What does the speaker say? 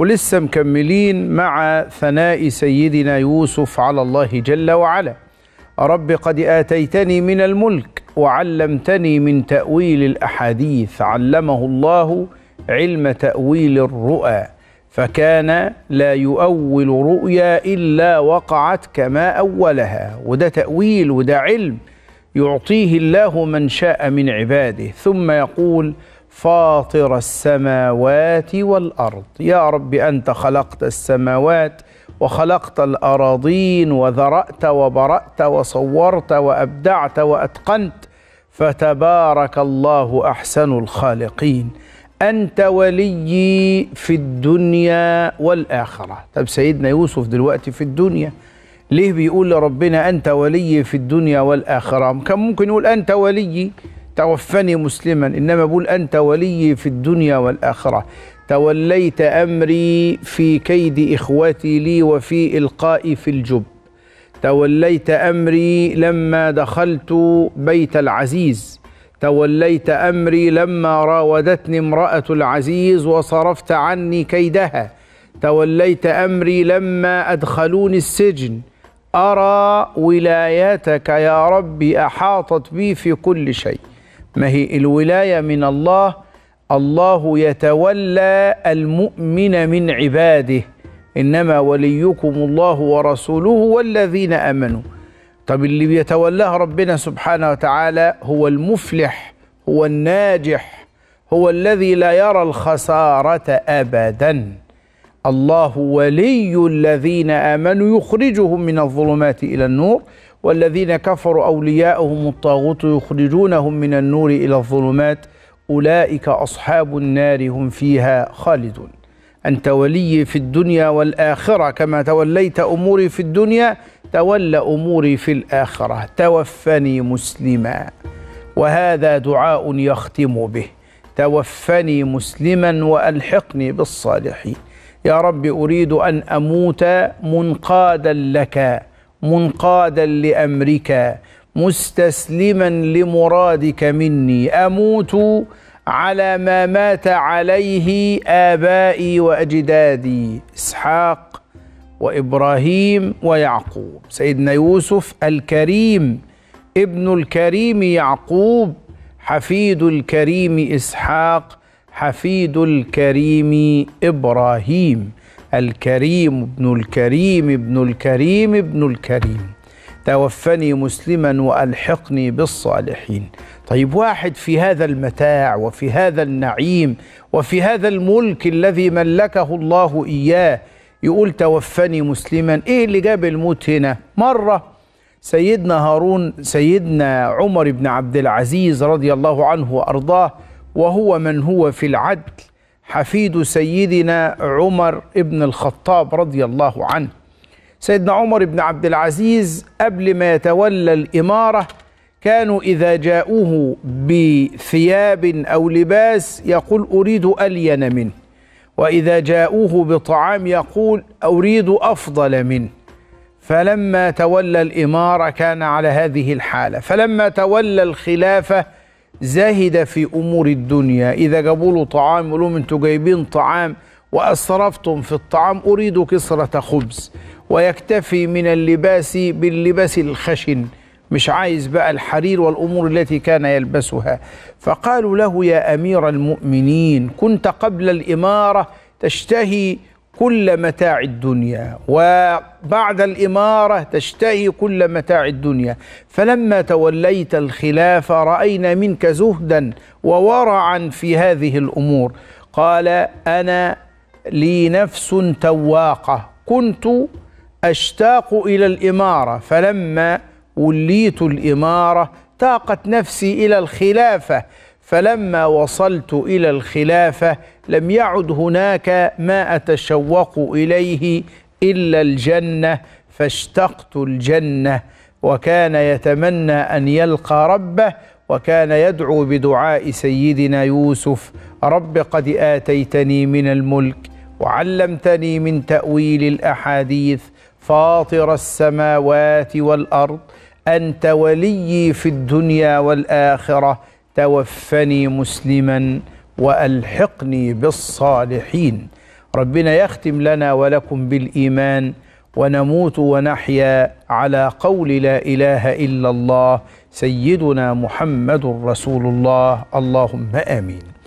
ولسه مكملين مع ثناء سيدنا يوسف على الله جل وعلا رب قد آتيتني من الملك وعلمتني من تأويل الأحاديث علمه الله علم تأويل الرؤى فكان لا يؤول رؤيا إلا وقعت كما أولها وده تأويل وده علم يعطيه الله من شاء من عباده ثم يقول فاطر السماوات والارض يا رب انت خلقت السماوات وخلقت الاراضين وذرات وبرات وصورت وابدعت واتقنت فتبارك الله احسن الخالقين انت وليي في الدنيا والاخره طب سيدنا يوسف دلوقتي في الدنيا ليه بيقول لربنا انت وليي في الدنيا والاخره كان ممكن يقول انت وليي توفني مسلما إنما بقول أنت ولي في الدنيا والآخرة توليت أمري في كيد إخوتي لي وفي إلقائي في الجب توليت أمري لما دخلت بيت العزيز توليت أمري لما راودتني امرأة العزيز وصرفت عني كيدها توليت أمري لما أدخلوني السجن أرى ولايتك يا ربي أحاطت بي في كل شيء ما هي الولاية من الله الله يتولى المؤمن من عباده إنما وليكم الله ورسوله والذين آمنوا طب اللي بيتولاه ربنا سبحانه وتعالى هو المفلح هو الناجح هو الذي لا يرى الخسارة أبدا الله ولي الذين آمنوا يخرجهم من الظلمات إلى النور والذين كفروا أولياءهم الطاغوت يخرجونهم من النور إلى الظلمات أولئك أصحاب النار هم فيها خالدون أنت ولي في الدنيا والآخرة كما توليت أموري في الدنيا تول أموري في الآخرة توفني مسلما وهذا دعاء يختم به توفني مسلما والحقني بالصالحين يا رب اريد ان اموت منقادا لك منقادا لامرك مستسلما لمرادك مني اموت على ما مات عليه ابائي واجدادي اسحاق وابراهيم ويعقوب سيدنا يوسف الكريم ابن الكريم يعقوب حفيد الكريم اسحاق حفيد الكريم ابراهيم الكريم ابن الكريم ابن الكريم ابن الكريم توفني مسلما والحقني بالصالحين طيب واحد في هذا المتاع وفي هذا النعيم وفي هذا الملك الذي ملكه الله اياه يقول توفني مسلما ايه اللي جاب الموت هنا مره سيدنا هارون سيدنا عمر بن عبد العزيز رضي الله عنه وارضاه وهو من هو في العدل حفيد سيدنا عمر ابن الخطاب رضي الله عنه سيدنا عمر بن عبد العزيز قبل ما يتولى الإمارة كانوا إذا جاءوه بثياب أو لباس يقول أريد ألين منه وإذا جاءوه بطعام يقول أريد أفضل منه فلما تولى الإمارة كان على هذه الحالة فلما تولى الخلافة زاهدة في أمور الدنيا إذا جابوا له طعام يقولوا لهم أنتوا جايبين طعام وأسرفتم في الطعام أريد كسرة خبز ويكتفي من اللباس باللباس الخشن مش عايز بقى الحرير والأمور التي كان يلبسها فقالوا له يا أمير المؤمنين كنت قبل الإمارة تشتهي كل متاع الدنيا وبعد الإمارة تشتهي كل متاع الدنيا فلما توليت الخلافة رأينا منك زهدا وورعا في هذه الأمور قال أنا لي نفس تواقة كنت أشتاق إلى الإمارة فلما وليت الإمارة تاقت نفسي إلى الخلافة فلما وصلت إلى الخلافة لم يعد هناك ما أتشوق إليه إلا الجنة فاشتقت الجنة وكان يتمنى أن يلقى ربه وكان يدعو بدعاء سيدنا يوسف رب قد آتيتني من الملك وعلمتني من تأويل الأحاديث فاطر السماوات والأرض أنت وليي في الدنيا والآخرة توفني مسلما والحقني بالصالحين ربنا يختم لنا ولكم بالايمان ونموت ونحيا على قول لا اله الا الله سيدنا محمد رسول الله اللهم امين